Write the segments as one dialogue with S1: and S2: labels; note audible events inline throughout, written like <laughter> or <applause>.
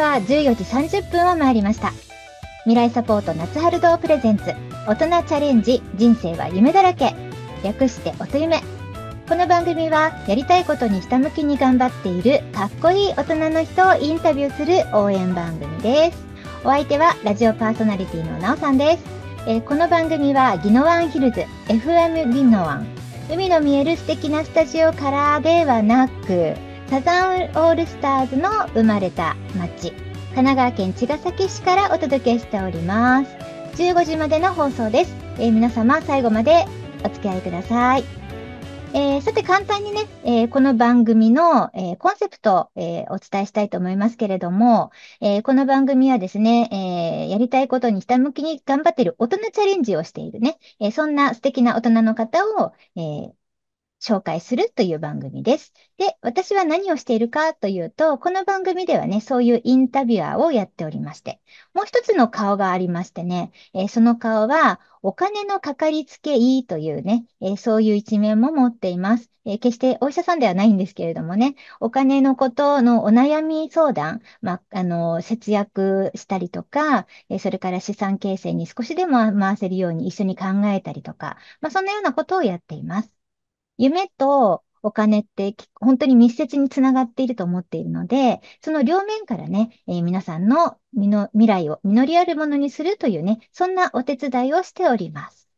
S1: は14時30分を回りました。未来サポート夏春堂プレゼンツ、大人チャレンジ、人生は夢だらけ。略して音夢。この番組は、やりたいことにひたむきに頑張っている、かっこいい大人の人をインタビューする応援番組です。お相手は、ラジオパーソナリティのなおさんです。えー、この番組は、ギノワンヒルズ、FM ギノワン、海の見える素敵なスタジオからではなく、サザンオールスターズの生まれた町、神奈川県茅ヶ崎市からお届けしております。15時までの放送です。えー、皆様最後までお付き合いください。えー、さて簡単にね、えー、この番組の、えー、コンセプトを、えお伝えしたいと思いますけれども、えこの番組はですね、えやりたいことにひたむきに頑張っている大人チャレンジをしているね、えそんな素敵な大人の方を、え紹介するという番組です。で、私は何をしているかというと、この番組ではね、そういうインタビュアーをやっておりまして、もう一つの顔がありましてね、えー、その顔は、お金のかかりつけ医というね、えー、そういう一面も持っています、えー、決してお医者さんではないんですけれどもね、お金のことのお悩み相談、まあ、の、節約したりとか、えそれから資産形成に少しでも回せるように一緒に考えたりとか、まあ、そんなようなことをやっています。夢とお金って本当に密接につながっていると思っているので、その両面からね、えー、皆さんのの未来を実りあるものにするというね、そんなお手伝いをしております。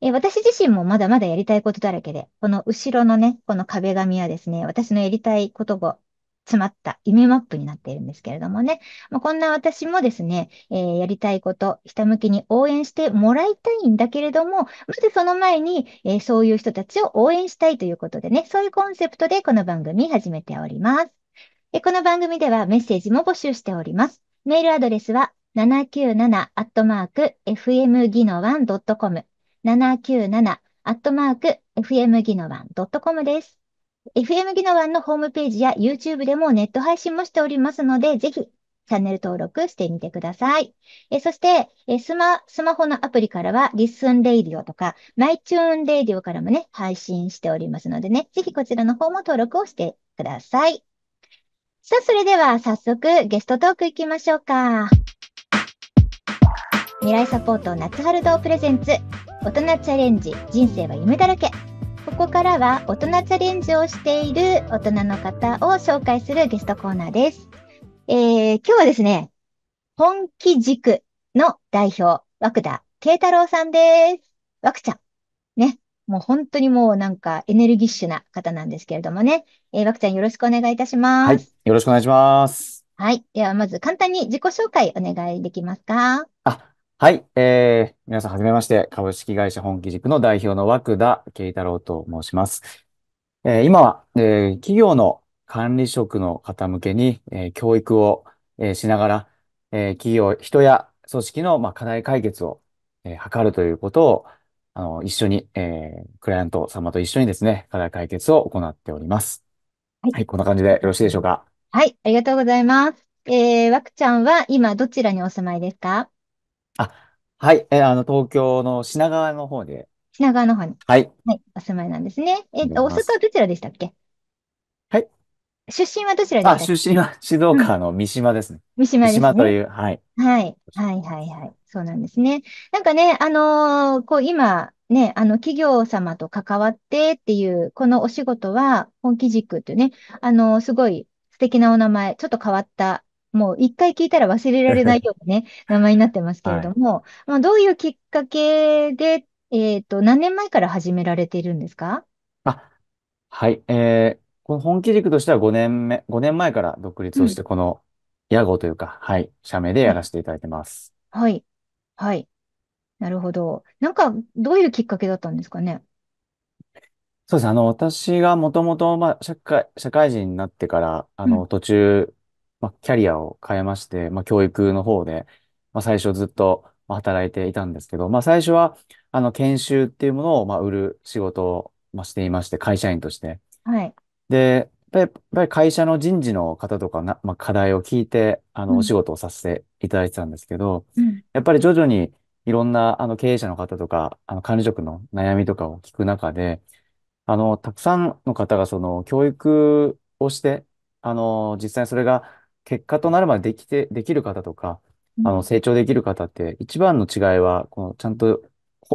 S1: えー、私自身もまだまだやりたいことだらけで、この後ろのね、この壁紙はですね、私のやりたいことを詰まった夢マップになっているんですけれどもね。まあ、こんな私もですね、えー、やりたいこと、ひたむきに応援してもらいたいんだけれども、まずその前に、えー、そういう人たちを応援したいということでね、そういうコンセプトでこの番組始めております。えこの番組ではメッセージも募集しております。メールアドレスは 797-fmgino1.com 797-fmgino1.com です。FM 技能ンのホームページや YouTube でもネット配信もしておりますので、ぜひチャンネル登録してみてください。えそして、えスマ、スマホのアプリからは、リスンレイディオとか、マイチューンレイディオからもね、配信しておりますのでね、ぜひこちらの方も登録をしてください。さあ、それでは早速ゲストトークいきましょうか。未来サポート夏春堂プレゼンツ、大人チャレンジ、人生は夢だらけ。ここからは大人チャレンジをしている大人の方を紹介するゲストコーナーです。えー、今日はですね、本気軸の代表、枠田慶太郎さんです。枠ちゃん。ね。もう本当にもうなんかエネルギッシュな方なんですけれどもね。えー、枠ちゃんよろしくお願いいたします。は
S2: い。よろしくお願いします。
S1: はい。ではまず簡単に自己紹介お願いできますか
S2: はい、えー、皆さんはじめまして、株式会社本気塾の代表の枠田慶太郎と申します。えー、今は、えー、企業の管理職の方向けに、えー、教育を、えー、しながら、えー、企業、人や組織の、まあ、課題解決を、えー、図るということを、あの、一緒に、えー、クライアント様と一緒にですね、課題解決を行っております。はい、はい、こんな感じでよろしいでしょうか。
S1: はい、ありがとうございます。えー、わくちゃんは今どちらにお住まいですか
S2: あ、はい。え、あの、東京の品川の方で。品川の方に。はい。
S1: はい。お住まいなんですね。えっと、お外まどちらでしたっけはい出身はどちらでしたあ、け出身は
S2: 静岡の三島ですね。三島で三す島とね。いう、はい。
S1: はい。はいはいはい。そうなんですね。なんかね、あのーこう今、ね、あの企業様と関わってっていう、このお仕事は、本気軸っていうね、あのーすごい素敵なお名前、ちょっと変わったもう一回聞いたら忘れられないようなね、<laughs> 名前になってますけれども、まあ、どういうきっかけで、えっ、と、何年前から始められているんですかあ、
S2: はい。えー、この本気塾としては5年目、5年前から独立をして、この屋号というか、はい、社名でやらせていただいてます。
S1: はい。はい。なるほど。なんか、どういうきっかけだったんですかね。
S2: そうですね。あの、私がもともと、まあ、社会、社会人になってから、あの、途中、まあ、キャリアを変えまして、まあ、教育の方で、まあ、最初ずっとま働いていたんですけど、まあ、最初は、あの、研修っていうものを、まあ、売る仕事を、まあ、していまして、会社員として。はい。で、やっぱり会社の人事の方とかな、まあ、課題を聞いて、あの、お仕事をさせていただいてたんですけど、うん。やっぱり徐々にいろんな、あの、経営者の方とか、あの、管理職の悩みとかを聞く中で、あの、たくさんの方が、その、教育をして、あの、実際それが、結果となるまでできて、できる方とか、あの、成長できる方って、一番の違いは、この、ちゃんと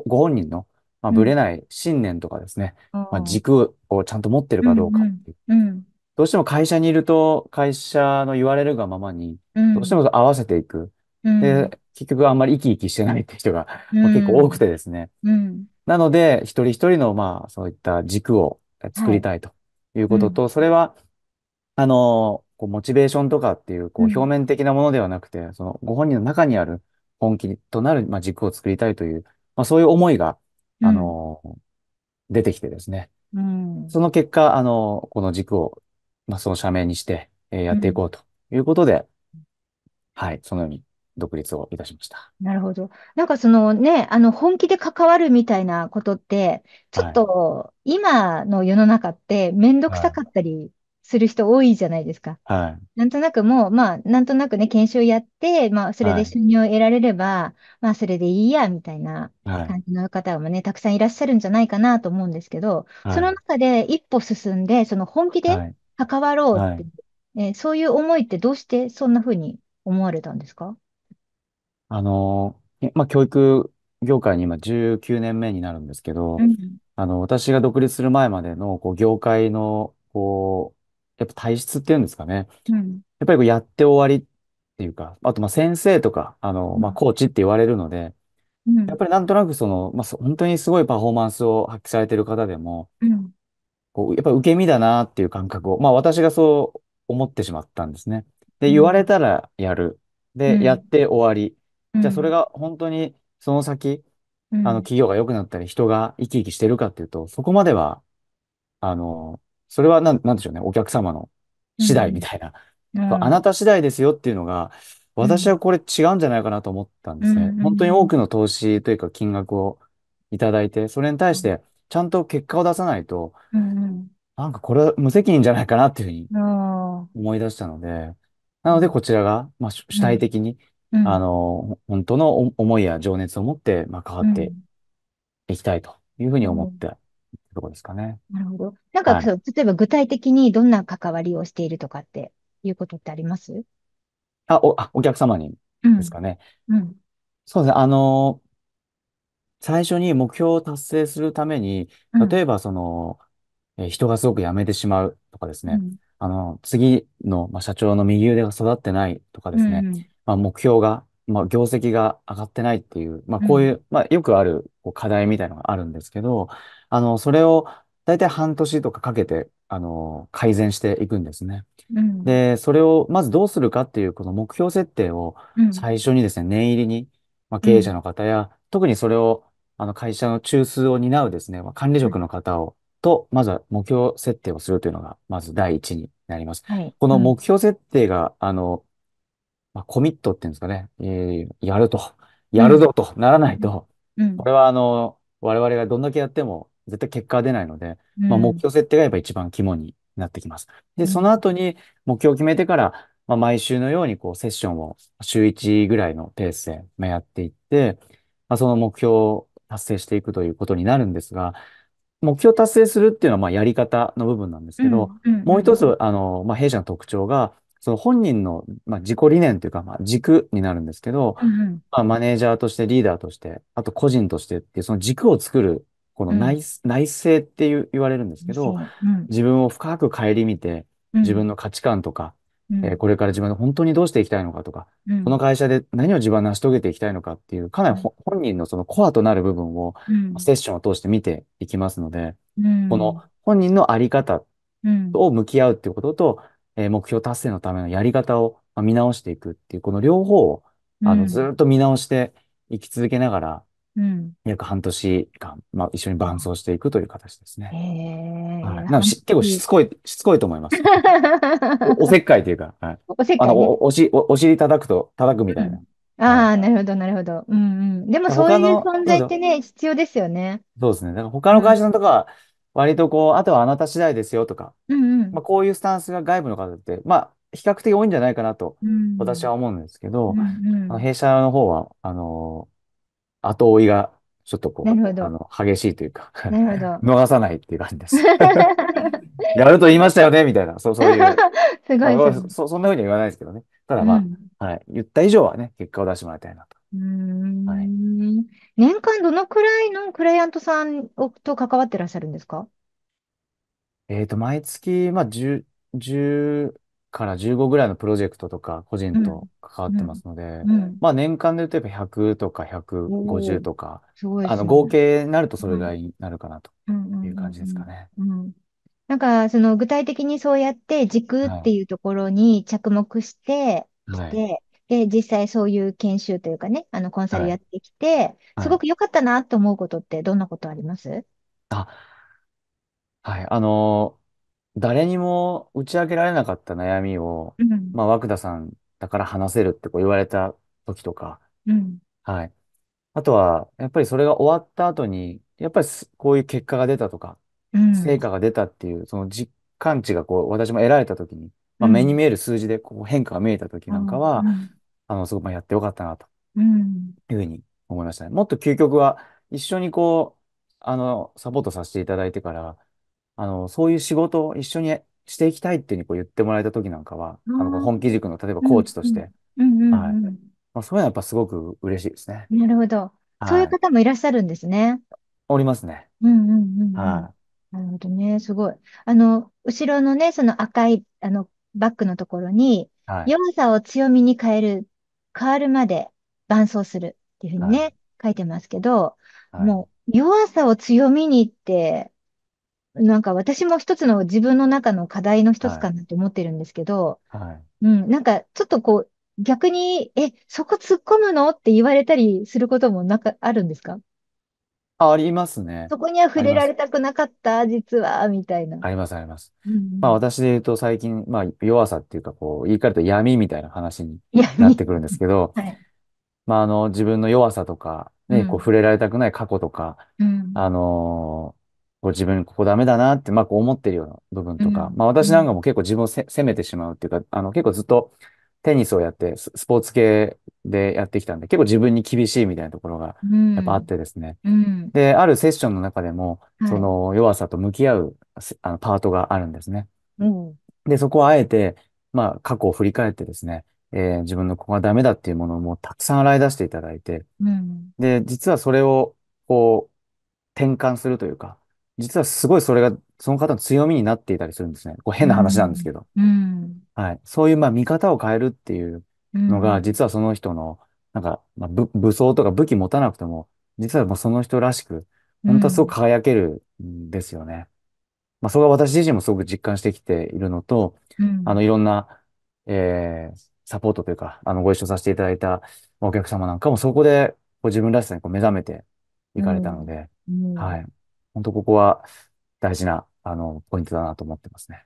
S2: ご本人の、まあ、ぶれない信念とかですね、まあ、軸をちゃんと持ってるかどうかっ
S3: ていう。
S2: どうしても会社にいると、会社の言われるがままに、どうしても合わせていく。で、結局あんまり生き生きしてないって人が、結構多くてですね。なので、一人一人の、まあ、そういった軸を作りたいということと、それは、あの、こう、モチベーションとかっていう、こう、表面的なものではなくて、その、ご本人の中にある本気となる、まあ、軸を作りたいという、まあ、そういう思いが、あの出てきてですね。
S3: うん。そ
S2: の結果、あのこの軸を、まあ、その社名にして、えーやっていこうということで、はい、そのように独立をいたしました。
S1: なるほど。なんかそのね、あの本気で関わるみたいなことって、ちょっと今の世の中ってめんどくさかったりする人多いじゃないですか。はい。なんとなくもう、まあ、なんとなくね、研修やって、まあ、それで収入を得られれば、まあ、それでいいや、みたいな感じの方もね、たくさんいらっしゃるんじゃないかなと思うんですけど、はその中で一歩進んで、その本気で関わろうっはていえーそういう思いってどうしてそんなふうに思われたんですか
S2: あのまあ、教育業界に今19年目になるんですけうど、ん。あの、私が独立する前までの、こう、業界の、こう、やっぱ体質っていうんですかね。うん。やっぱりこうやって終わりっていうか、あとまあ先生とか、あの、まあコーチって言われるので、うやっぱりなんとなくその、まあ本当にすごいパフォーマンスを発揮されてる方でも、うん。こう、やっぱ受け身だなっていう感覚を、まあ私がそう思ってしまったんですね。で、言われたらやる。で、やって終わり。じゃあそれが本当にその先、うあの企業が良くなったり、人が生き生きしてるかっていうと、そこまでは、あの、それは何なんでしょうね、お客様の次第みたいな。うあなた次第ですよっていうのが、私はこれ違うんじゃないかなと思ったんですね。ん。う本当に多くの投資というか金額をいただいて、それに対してちゃんと結果を出さないと、うん。なんかこれは無責任じゃないかなっていうふうに思い出したので、なのでこちらが、まあ、主体的に、うあの、本当の思いや情熱を持って、まあ、変わっていきたいというふうに思ってところですかね。
S1: なるほど。なんか、はい、例えば具体的にどんな関わりをしているとかっていうことってあります
S2: あ、お、あ、お客様にですかね。うん。うん、そうですね。あの、最初に目標を達成するために、例えばその、うん、え人がすごく辞めてしまうとかですね。うん、あの、次の、ま社長の右腕が育ってないとかですね。うんうん、ま目標が、まあ、業績が上がってないっていう、まあ、こういう、まあ、よくあるこう課題みたいなのがあるんですけど、あの、それを大体半年とかかけて、あの、改善していくんですね。
S3: で、
S2: それをまずどうするかっていう、この目標設定を最初にですね、念入りに、まあ、経営者の方や、特にそれを、あの、会社の中枢を担うですね、まあ管理職の方を、と、まずは目標設定をするというのが、まず第一になります。はい。この目標設定が、あの、まあ、コミットっていうんですかね、えーやると、やるぞとならないと、これはあの、我々がどんだけやっても絶対結果は出ないので、まあ、目標設定がやっぱ一番肝になってきます。で、その後に目標を決めてから、まあ、毎週のようにこうセッションを週1ぐらいのペースでやっていって、まあ、その目標を達成していくということになるんですが、目標達成するっていうのはまあやり方の部分なんですけど、もう一つ、あの、まあ、弊社の特徴が、その本人の、まあ、自己理念というか、まあ、軸になるんですけど、うんうん、まあ、マネージャーとしてリーダーとして、あと個人としてっていう、その軸を作るこのうん。内、内っていう言われるんですけど、う。ん。自分を深く顧みて、自分の価値観とか、うえーこれから自分で本当にどうしていきたいのかとか、うこの会社で何を自分は成し遂げていきたいのかっていう、かなり本人のそのコアとなる部分をうん。セッションを通して見ていきますので、
S3: うこの
S2: 本人のあり方を向き合うっていうことと、えー目標達成のためのやり方をま見直していくっていう、この両方を、あの、ずっと見直していき続けながら、うん、約半年間、まあ、一緒に伴走していくという形ですね。えーはい、なん結構しつこい、しつこいと思います。
S1: <laughs> おおせっ
S2: かいというか、はい、おせっかい、ね、あのおしお、お尻叩くと、叩くみたいな。う
S1: ん、ああ、なるほど、なるほど。うんうん。でもそういう存在ってね、必要ですよね。
S2: そうですね。だから他の会社のとかは、割とこう、あとはあなた次第ですよとか、うんうん、まあ、こういうスタンスが外部の方って、まあ、比較的多いんじゃないかなと、私は思うんですけど、うんうん、あの弊社の方は、あのー後追いが、ちょっとこう、あの、激しいというか <laughs>
S3: 逃
S2: さないっていう感じです。
S3: <laughs>
S2: やると言いましたよね、みたいな。そう、そういう。
S1: <laughs> すごいですね。
S2: そ、そんなふうには言わないですけどね。ただうまん。あ、はい。言った以上はね、結果を出してもらいたいなと。
S1: はい。年間どのくらいのクライアントさんと関わってらっしゃるんですか
S2: えっと、毎月、まあ、十、十、から15ぐらいのプロジェクトとか個人と関わってますので、うんうん、まあ年間で言うとやっぱ100とか150とか、ね、あの合計になるとそれぐらいになるかなと
S3: いう感じですかね。
S1: なんかその具体的にそうやって軸っていうところに着目してきて、はいはいで、実際そういう研修というかね、あの、コンサルやってきて、はいはい、すごく良かったなと思うことってどんなことありますあ、
S2: はい、あの誰にも打ち明けられなかった悩みを、まあ、久田さんだから話せるってこう言われた時とか、はい。あとは、やっぱりそれが終わった後に、やっぱりこういう結果が出たとか、成果が出たっていう、その実感値がこう、私も得られた時に、まあ、目に見える数字でこう変化が見えた時なんかは、あの、すごくやってよかったなというふうに思いましたね。もっと究極は、一緒にこう、あの、サポートさせていただいてから、あの、そういう仕事を一緒にしていきたいっていうふうにこう言ってもらえた時なんかは、あの、本気塾の例えばコーチとして、
S1: うんうんはい。ま
S2: あ、そういうのはやっぱすごく嬉しいですね。
S1: なるほど。そういうはい。方もいらっしゃるんですね。
S2: おりますね。
S1: うんうんうんうん。はなるほどね。すごい。あの、後ろのね、その赤い、あの、バッグのところに、い。はい。弱さを強みに変える、変わるまで伴走するっていうふうにね、書いてますけど、はい。もう、弱さを強みにって、なんか私も一つの自分の中の課題の一つかなって思ってるんですけど、はい、うん、なんかちょっとこう、逆に、え、そこ突っ込むのって言われたりすることもなんかあるんですか
S2: ありますね。そこには触れられ
S1: たくなかった、実は、みたいな。
S2: あります、あります。うん、まあ私で言うと最近、まあ弱さっていうか、こう、言い換えると闇みたいな話になってくるんですけど、<laughs> はい、まああの、自分の弱さとか、ね、うん、こう触れられたくない過去とか、うん、あのーこう自分ここダメだなって、まあ、こう思ってるような部分とか、うん、まあ私なんかも結構自分をせ責めてしまうっていうか、あの結構ずっとテニスをやってス、スポーツ系でやってきたんで、結構自分に厳しいみたいなところがやっぱあってですね。うんうん、で、あるセッションの中でも、その弱さと向き合う、はい、あのパートがあるんですね。で、そこはあえて、まあ過去を振り返ってですね、えー、自分のここがダメだっていうものをもうたくさん洗い出していただいて、で、実はそれをこう転換するというか、実はすごいそれが、その方の強みになっていたりするんですね。こう変な話なんですけど。はい。そういう、まあ、見方を変えるっていう
S3: のが、実
S2: はその人の、なんか、まあ、武装とか武器持たなくても、実はもうその人らしく、本当はすごく輝けるんですよね。まあ、それは私自身もすごく実感してきているのと、あの、いろんな、えー、サポートというか、あの、ご一緒させていただいたお客様なんかも、そこで、こう自分らしさにこう目覚めていかれたので、はい。本当ここは大事な、あの、ポイントだなと思ってますね。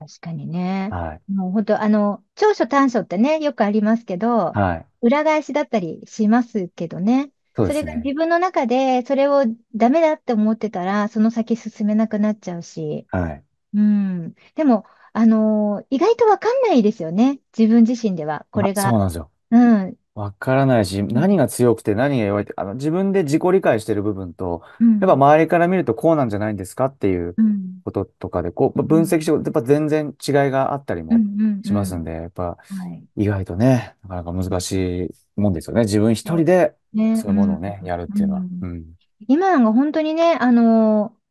S1: 確かにね。はい。もう本当、あの、長所短所ってね、よくありますけど、はい。裏返しだったりしますけどね。そうですれが自分の中で、それをダメだって思ってたら、その先進めなくなっちゃうし。はい。うん。でも、あのー意外とわかんないですよね。自分自身では。これそうが、なんですよ。うん。
S2: わからないし、何が強くて何が弱いって、あの、自分で自己理解してる部分と、やっぱ周りから見るとこうなんじゃないんですかっていうこととかで、こう、分析して、やっぱ全然違いがあったりもしますんで、やっぱはい意外とね、なかなか難しいもんですよね。自分一人で
S1: ねそういうもの
S2: をね、やるっていうのは。うんん。
S1: 今なんか本当にね、あのー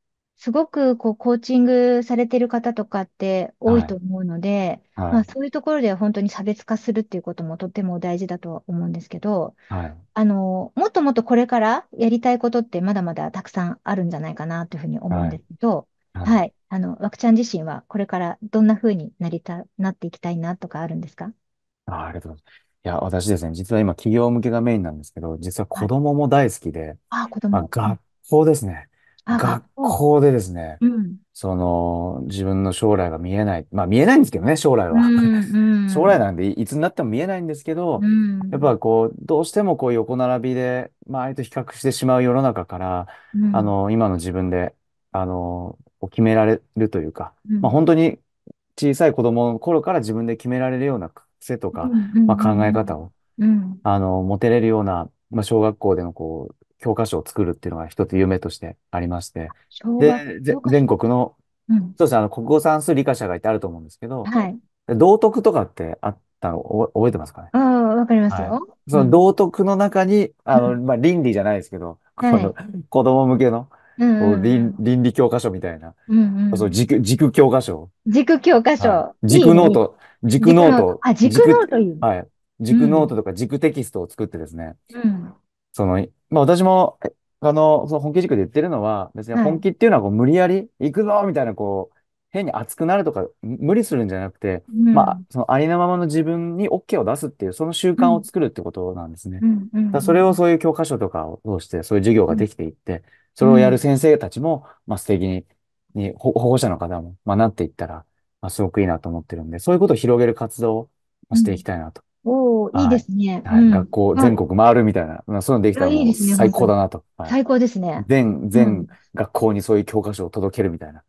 S1: すごくこうコーチングされてる方とかって多いと思うので、はまあ、い。そういうところでは本当に差別化するっていうこともとっても大事だとは思うんですけど、はい。あの、もっともっとこれからやりたいことってまだまだたくさんあるんじゃないかなというふうに思うんですけど、はい。あの、わくちゃん自身はこれからどんなふうになりた、なっていきたいなとかあるんですか
S2: あ、ありがとうございます。いや、私ですね、実は今企業向けがメインなんですけど、実は子供も大好きで、あ、子まあ供。学校ですね。
S1: 学
S3: 校。
S2: でですね、うん。その、自分の将来が見えない。まあ見えないんですけどね、将来うは。将ん、<laughs> 来なんでいつになっても見えないんですけうど、やっぱこう、どうしてもこう横並びで、周りと比較してしまう世の中から、うあの、今の自分で、あの、決められるというか、うまあ本当に小さい子供の頃から自分で決められるような癖とうか、ん、うまあ考え方を、うん、あの、持てれるような、まあ小学校でのこう、教科書を作るっていうのが一つ夢としてありまして、で、全国の、うん、そうですね、あの、国語算数理科者がいてあると思うんですけど、はい。道徳とかってあったの覚えてますかね
S1: ああ、わかりますよ、はい。その
S2: 道徳の中に、あの、まあ、倫理じゃないですけど、この子供向けの、うんうん、倫理教科書みたいな。
S1: うんうん、そう
S2: 軸、軸教科書。
S1: 軸教科書。軸ノート。
S2: はい。軸ノートとか軸テキストを作ってですね、うん、その、まあ私も、あの、その本気塾で言ってるのは、別に本気っていうのはこう無理やり、行くぞみたいなこう、変に熱くなるとか、無理するんじゃなくて、うまあ、そのありのままの自分に OK を出すっていう、その習慣を作るってことなんですね。うだん。うそれをそういう教科書とかを通して、そういう授業ができていって、うそれをやる先生たちも、まあ素敵に、に保護者の方も、まあなっていったら、まあすごくいいなと思ってるんで、そういうことを広げる活動をしていきたいなと。
S1: おおいいですね。はい、うん、
S2: 学校、全国回るみたいな、まあ、そういうのできたらいいですね、最高だなと。はい、最
S1: 高ですね。
S2: 全、全学校にそういう教科書を届けるみたいな。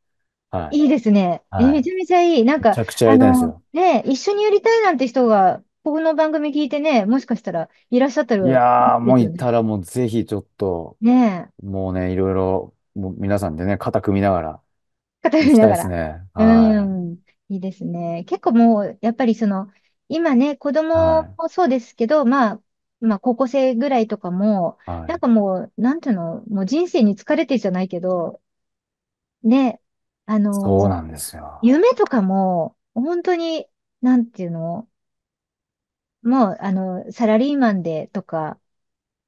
S2: はい、い
S1: いですね、はい。めちゃめちゃいい。なんか、めちゃくちゃやりたいですよ。ね一緒にやりたいなんて人が、僕の番組聞いてね、もしかしたらいらっしゃったら、いやー、もうい
S2: たらもうぜひちょっと、ねもうね、いろいろ、もう皆さんでね、肩組みながら、
S1: 肩組みながら。ですね。うん。いいですね。結構もう、やっぱりその、今ね、子供はもそうですけど、まあ、まあ、高校生ぐらいとかも、い。なんかもう、なんていうの、もう人生に疲れてじゃないけど、ね、あそうの、なんですよ。夢とかも、本当に、なんていうの、もう、あの、サラリーマンでとか、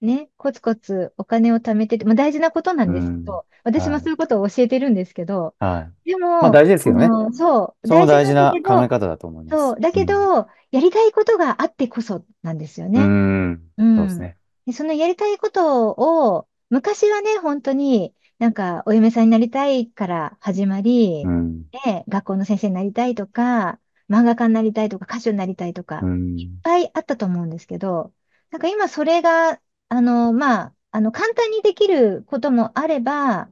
S1: ね、コツコツお金を貯めてて、まあ、大事なことなんですけど、私もそういうことを教えてるんですけど、はい。でも、まあ、大事ですよね。そう。そう大事な考え方だと思います。そう。だけど、うん、やりたいことがあってこそなんですよね。うん。うん、そうですねで。そのやりたいことを、昔はね、本当に、なんか、お嫁さんになりたいから始まり、うん、で、学校の先生になりたいとか、漫画家になりたいとか、歌手になりたいとか、いっぱいあったと思うんですけど、なんか今それがあの、まあ、あの、簡単にできることもあれば、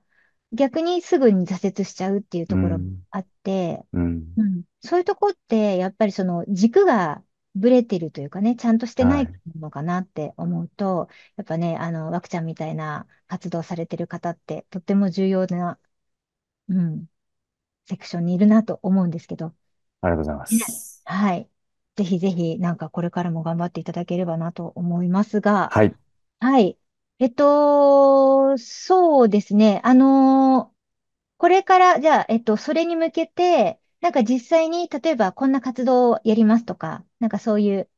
S1: 逆にすぐに挫折しちゃうっていうところもあって、うん。そういうとこって、やっぱりその軸がブレてるというかね、ちゃんとしてないのかなって思うと、やっぱね、あの、ワクちゃんみたいな活動されてる方って、とっても重要な、うん、セクションにいるなと思うんですけど。
S3: ありがとうございます。
S1: はい。ぜひぜひ、なんかこれからも頑張っていただければなと思いますが、はい。はい。えっと、そうですね。あのこれから、じゃあ、えっと、それに向けて、なんか実際に、例えばこんな活動をやりますとか、なんかそういう、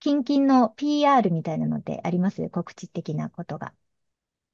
S1: 近々の PR みたいなのってあります告知的なことが。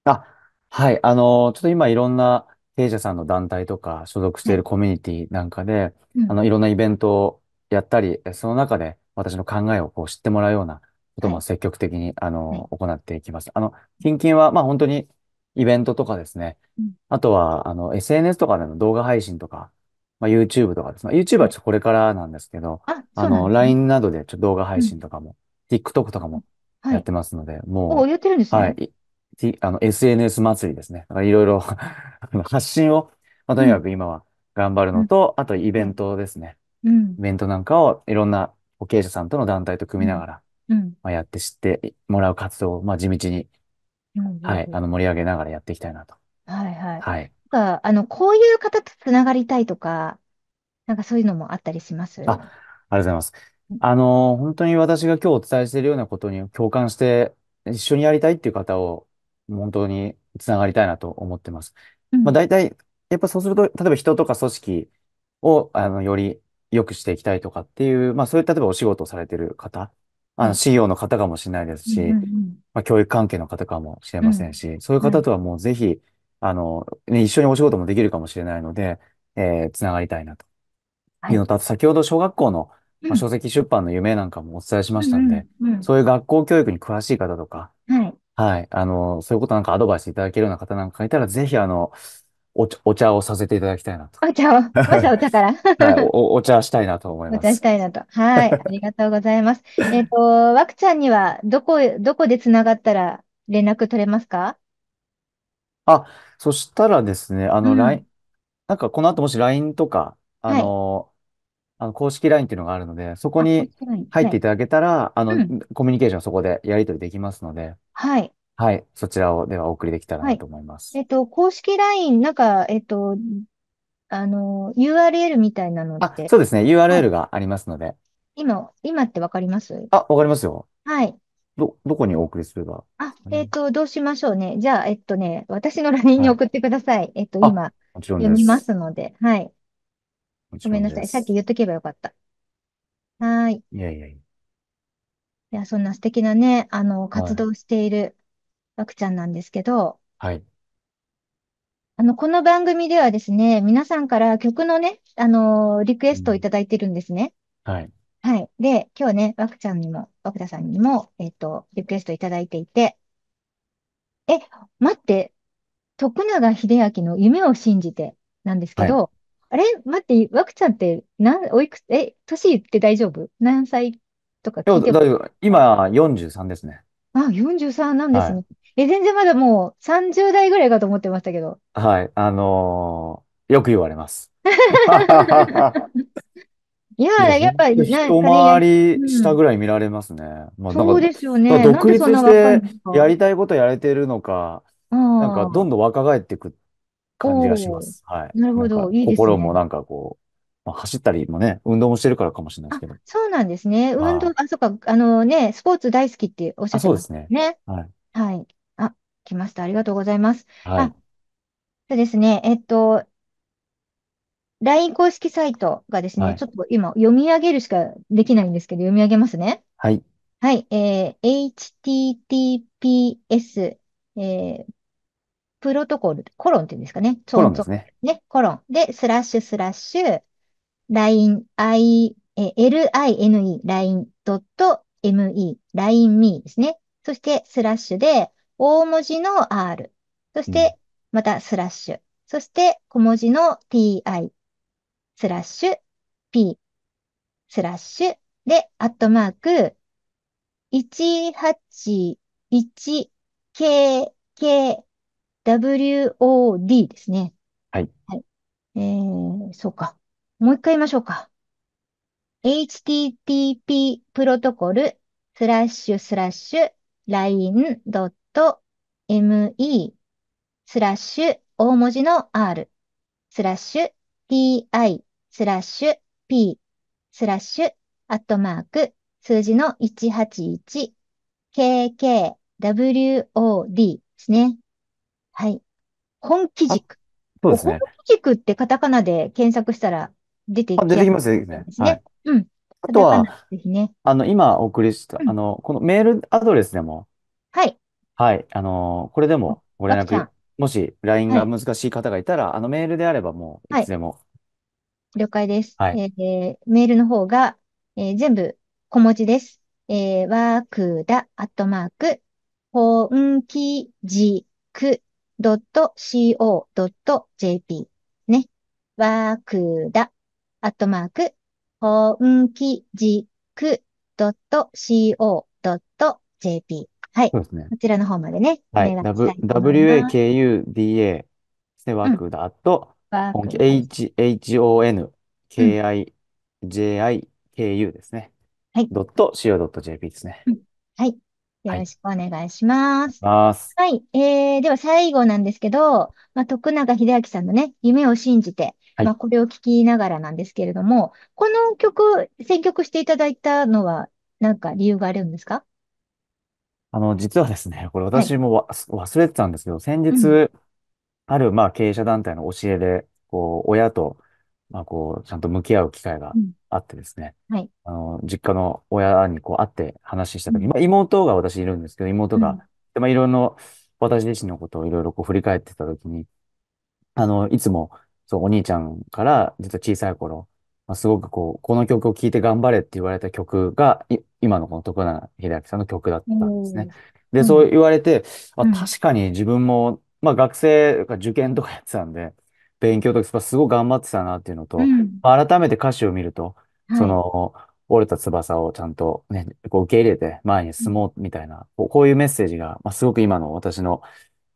S2: あ、はい。あの、ちょっと今いろんな弊社さんの団体とか所属しているコミュニティなんかで、あの、いろんなイベントをやったり、その中で私の考えをこう知ってもらうようなことも積極的に、あの、行っていきます。あの、近々は、まあ本当にイベントとかですね。うん、あとは、あの、SNS とかでの動画配信とか、まあ YouTube とかですね。YouTube はちょっとこれからなんですけど、あ、あの、LINE などでちょっと動画配信とかも、TikTok とかもやってますので、お、もやってるんですう、はい、いあの、SNS 祭りですね。いろいろあの発信を、まあ、とにかく今は頑張るうのん、と、あとイベントですね。うん、イベントなんかをいろんな経営者さんとの団体と組みながらうん。まあ、やって知ってもらう活動を、まあ、地道に、はい、あの、盛り上げながらやっていきたいなと。
S1: はいはい。はい。なんか、あの、こういう方とつながりたいとか、なんかそういうのもあったりしまあ、ありがと
S2: うございます。あの、本当に私が今日お伝えしているようなことに共感して、一緒にやりたいっていう方を、本当につながりたいなと思ってます。まあ、大体、やっぱそうすると、例えば人とか組織を、あの、より良くしていきたいとかっていう、まあ、そういう、例えばお仕事をされている方あの、CEO の方かもしれないですし、まあ、教育関係の方かもしれませんし、そういう方とはもうぜひ、あの、ね、一緒にお仕事もできるかもしれないので、えー、つながりたいなと。いうのと、あと先ほど小学校の、まあ、書籍出版の夢なんかもお伝えしましたんで、そういう学校教育に詳しい方とか、はい。はい、あの、そういうことなんかアドバイスいただけるような方なんかいたら、ぜひあの、お茶、お茶をさせていただきたいな
S1: と。<laughs> お茶を、まずお茶から。は
S2: い、お、お茶したいなと思います。お茶
S1: したいなと。はい。ありがとうございます。えっと、ワクちゃんには、どこ、どこでつながったら連絡取れますか
S2: あ、そしたらですね、あの、LINE、なんかこの後もし LINE とか、あの、あの公式 LINE っていうのがあるので、そこに入っていただけたら、あの、うん。コミュニケーションそこでやり取りできますので、はい。はい、そちらをではお送りできたらない。と思
S1: います。えっと、公式 LINE、なんか、えっと、あの、URL みたいなのっあ、て、そうです
S2: ね、URL がありますので。
S1: 今、今ってわかります
S2: あ、わかりますよ。はい。ど、どこにお送りすれば
S1: あ、えっと、どうしましょうね。じゃあ、えっとね、私の LINE にはい。送ってください。えっと、今、
S3: もちろん読みます。す
S1: ので、はい。もごめんんなさい。さっき言っとけばよかった。はーい。いやいやいや。いや、そんな素敵なね、あの、は活い。動している、わくちゃんなんですけど、はい。あの、この番組ではですね、皆さんから曲のね、あのーリクエストをいただいてるんですね。はい。はい。で、今日ね、わくちゃんにも、わくださんにも、えっと、リクエストいただいていて、え、待って、徳永英明の夢を信じてなんですけど、あれ待って、わくちゃんってなん、おいくつ、え、年言って大丈夫何歳とか今聞い日、て
S2: も、今43ですね。
S1: あ、43なんですはね。え、全然まだもう30代ぐらいかと思ってましたけど。
S2: はい。あのーよく言われます。
S1: <laughs> いややっぱり、一回
S2: り下ぐらい見られますね。まあ、そうか、ですよね。独立してやりたいことやれてるのか、
S3: なんか
S2: どんどん若返っていく
S3: 感じがします。は
S2: い。なるほどいいですね心もなんかこう、まあ、走ったりもね、運動もしてるからかもしれないですけど。
S1: そうなんですね。運動、あ、そっか、あのね、スポーツ大好きっておっしゃってそうまでしすたね。はい。はい。きました。ありがとうございます。はあ、い。そうですね。えっと、LINE 公式サイトがですはね、ちょっと今読み上げるしかできないんですけど、読み上げますね。はい。はい、えー HTTPS、えープロトコル、コロンっていうんですかね。コロンですね。ね、コロン。で、スラッシュスラッシュ、line, i, え line, line.me、line me ですね。そして、スラッシュで、大文字の R、そして、またスラッシュ、そして小文字の ti、スラッシュ、p、スラッシュ、で、アットマーク、181kkWOD ですね。はい。はい。えー、そうか。もう一回言いましょうか。http プロトコルスラッシュスラッシュ line.com me スラッシュ大文字の r スラッシュ ti スラッシュ p スラッシュアットマーク数字の 181kkWOD ですね。はい。本気軸。そうですね。本気軸ってカタカナで検索したら出てきます、出てきますね。ですね。うん。あとは、ね、
S2: あの、今お送りした、あの、このメールアドレスでも、はい。はい。あのーこれでもご連あきちゃん。もし LINE はがい。難しい方がいたら、あのメールであればもういつでも。
S1: 了解です。はい。えーメールの方が、えー全部小文字です。えー、わくだ、アットマーク、ほんきじく、ドット、co、ドット、jp。ね。わくだ、アットマーク、ほんきじく、ドット、co、ドット、jp。はい。そうですね。こちらの方までね。はい。wakuda
S2: セワクダと、うん、honkijiku ですね。はい。.co.jp ですね、
S1: うん。はい。よろしくお願いします。はい。はい、えー、では最後なんですけど、まあ、徳永秀明さんのね、夢を信じて、はい、まあ、これを聞きながらなんですけれども、この曲、選曲していただいたのは、なんか理由があるんですか
S2: あの、実はですね、これ私も忘れてたんですけど、先日、ある、まあ、経営者団体の教えで、こう、親と、まあ、こう、ちゃんと向き合う機会があってですね、はい。あの、実家の親にこう会って話したとき、まあ、妹が私いるんですけど、妹が、でが、まあ、いろいろ、私自身のことをいろいろこう振り返ってたときに、あの、いつも、そう、お兄ちゃんから、実は小さい頃、まあ、すごくこう、この曲を聴いて頑張れって言われた曲が、今のこの徳永秀明さんの曲だったんですね。で、そう言われて、あ、確かに自分も、まあ学生が受験とかやってたんで、勉強とかすごい頑張ってたなっていうのと、まあ、改めて歌詞を見ると、その、折れた翼をちゃんとね、こう受け入れて前に進もうみたいな、こうこういうメッセージが、まあ、すごく今の私の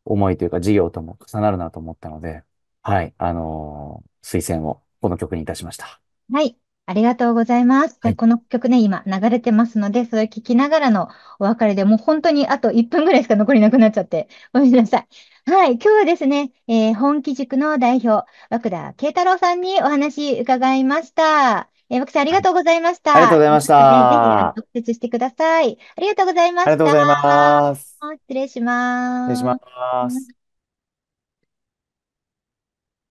S2: 思いというか事業とも重なるなと思ったので、はい、あのー推薦をこの曲にいたしました。
S1: はい。ありがとうございます。この曲ね、今流れてますので、それをきながらのお別れで、もう本当にあと1分ぐらいしか残りなくなっちゃって、ごめんなさい。はい、今日はですね、えー、本気塾の代表、涌田慶太郎さんにお話伺いました。えー、涌さんありがとうございました。ありがとうございました。ぜひ、特設してください。ありがとうございました。ありがと
S3: うございます。
S1: 失礼します。失礼
S3: します。